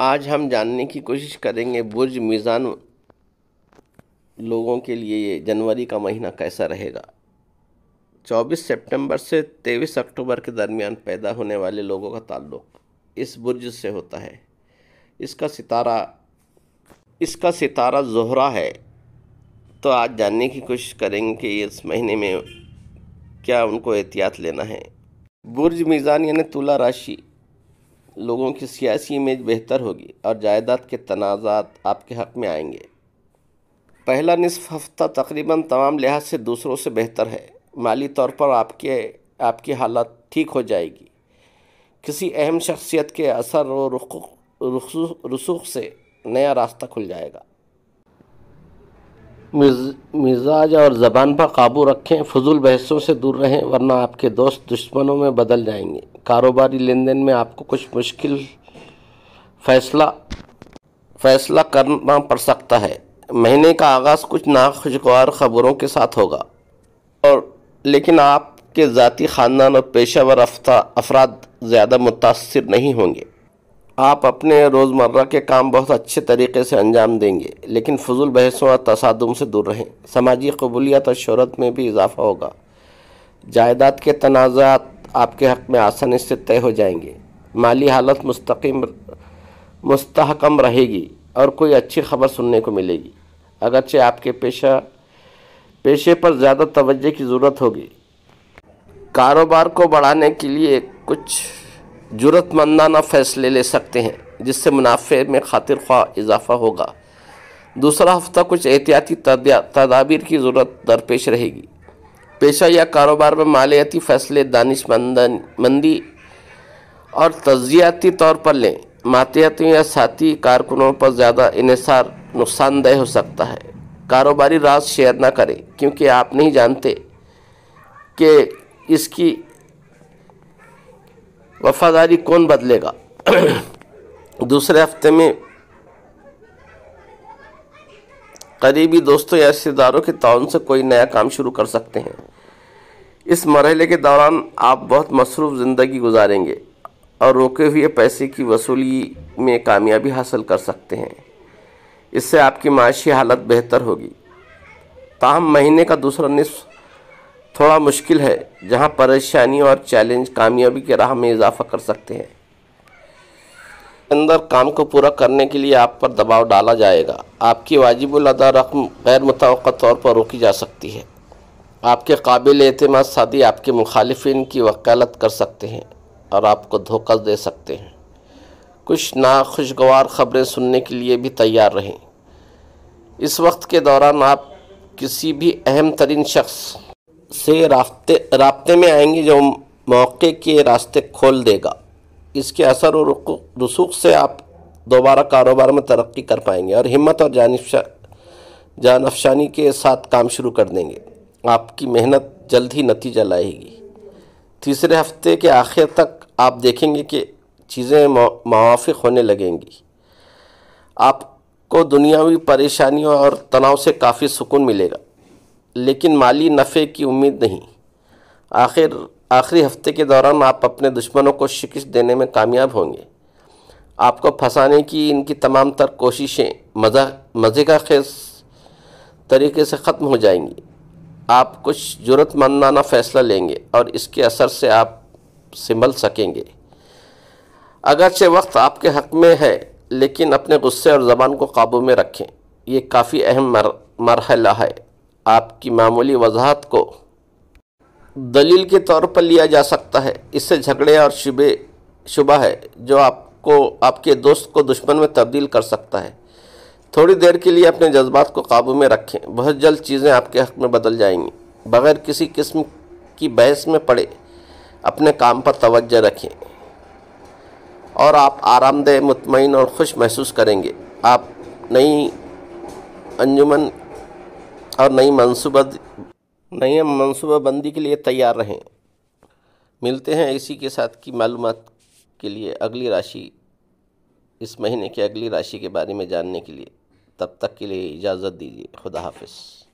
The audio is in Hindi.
आज हम जानने की कोशिश करेंगे बुर्ज मीज़ान लोगों के लिए जनवरी का महीना कैसा रहेगा 24 सितंबर से 23 अक्टूबर के दरमियान पैदा होने वाले लोगों का ताल्लुक इस बुर्ज से होता है इसका सितारा इसका सितारा जोहरा है तो आज जानने की कोशिश करेंगे कि इस महीने में क्या उनको एहतियात लेना है बुर्ज मीज़ान यानी तुला राशि लोगों की सियासी इमेज बेहतर होगी और जायदाद के तनाज़ात आपके हक़ में आएंगे पहला नसफ़ हफ्ता तकरीबन तमाम लिहाज से दूसरों से बेहतर है माली तौर पर आपके आपकी हालत ठीक हो जाएगी किसी अहम शख्सियत के असर रुख रसूख से नया रास्ता खुल जाएगा मिजाज और ज़बान पर काबू रखें फजूल बहसों से दूर रहें वरना आपके दोस्त दुश्मनों में बदल जाएंगे कारोबारी लेन देन में आपको कुछ मुश्किल फैसला फैसला करना पड़ सकता है महीने का आगाज़ कुछ नाखुशगवार खबरों के साथ होगा और लेकिन आपके ज़ाती ख़ानदान और पेशावर अफरा अफराद ज़्यादा मुतासर नहीं होंगे आप अपने रोज़मर्रा के काम बहुत अच्छे तरीके से अंजाम देंगे लेकिन फजूल बहसों और तसादम से दूर रहें समाजी कबूलियत और शहरत में भी इजाफा होगा जायदाद के तनाज़ात आपके हक़ में आसानी से तय हो जाएंगे माली हालत मुस्तकम मुस्तकम रहेगी और कोई अच्छी खबर सुनने को मिलेगी अगरचे आपके पेशा पेशे पर ज़्यादा तवज्जो की ज़रूरत होगी कारोबार को बढ़ाने के लिए कुछ जरूरतमंदाना फ़ैसले ले सकते हैं जिससे मुनाफे में खातिर ख्वा इजाफा होगा दूसरा हफ्ता कुछ एहतियाती तदाबीर की ज़रूरत दरपेश रहेगी पेशा या कारोबार में मालियाती फ़ैसले मंदी और तजियाती तौर पर लें मातियाती या साथी कारकुनों पर ज़्यादा इसार नुकसानदेह हो सकता है कारोबारी राज शेयर ना करें क्योंकि आप नहीं जानते कि इसकी वफादारी कौन बदलेगा दूसरे हफ्ते में करीबी दोस्तों या रिश्तेदारों के ताउन से कोई नया काम शुरू कर सकते हैं इस मरहले के दौरान आप बहुत मसरूफ़ ज़िंदगी गुजारेंगे और रोके हुए पैसे की वसूली में कामयाबी हासिल कर सकते हैं इससे आपकी माशी हालत बेहतर होगी ताहम महीने का दूसरा निस्फ थोड़ा मुश्किल है जहां परेशानी और चैलेंज कामयाबी के राह में इजाफा कर सकते हैं अंदर काम को पूरा करने के लिए आप पर दबाव डाला जाएगा आपकी वाजिब अदा रकम गैर मुतव तौर पर रोकी जा सकती है आपके काबिल अतम शादी आपके मुखालफन की वकालत कर सकते हैं और आपको धोखा दे सकते हैं कुछ नाखुशगवार ख़बरें सुनने के लिए भी तैयार रहें इस वक्त के दौरान आप किसी भी अहम तरीन शख्स से रास्ते रबते में आएंगे जो मौके के रास्ते खोल देगा इसके असर और रसूख से आप दोबारा कारोबार में तरक्की कर पाएंगे और हिम्मत और जानफशा जानफशानी के साथ काम शुरू कर देंगे आपकी मेहनत जल्द ही नतीजा लाएगी तीसरे हफ्ते के आखिर तक आप देखेंगे कि चीज़ें मुआफ़ होने लगेंगी आपको दुनियावी परेशानियों और तनाव से काफ़ी सुकून मिलेगा लेकिन माली नफ़े की उम्मीद नहीं आखिर आखिरी हफ्ते के दौरान आप अपने दुश्मनों को शिकस्त देने में कामयाब होंगे आपको फंसाने की इनकी तमाम तर कोशिशें मज़ा मज़े का खेस तरीके से ख़त्म हो जाएंगी आप कुछ जरूरतमंदाना फ़ैसला लेंगे और इसके असर से आप सिमल सकेंगे अगरचे वक्त आपके हक़ में है लेकिन अपने गुस्से और ज़बान को काबू में रखें ये काफ़ी अहम मरहला है आपकी मामूली वजाहत को दलील के तौर पर लिया जा सकता है इससे झगड़े और शुबे शुबा है जो आपको आपके दोस्त को दुश्मन में तब्दील कर सकता है थोड़ी देर के लिए अपने जज्बात को काबू में रखें बहुत जल्द चीज़ें आपके हक़ में बदल जाएंगी बगैर किसी किस्म की बहस में पड़े अपने काम पर तवज्जो रखें और आप आरामदेह मुतमिन और खुश महसूस करेंगे आप नई अंजुमन और नई मनसूबा नई मनसूबाबंदी के लिए तैयार रहें मिलते हैं इसी के साथ की मालूम के लिए अगली राशि इस महीने की अगली राशि के बारे में जानने के लिए तब तक के लिए इजाज़त दीजिए खुदा हाफिज़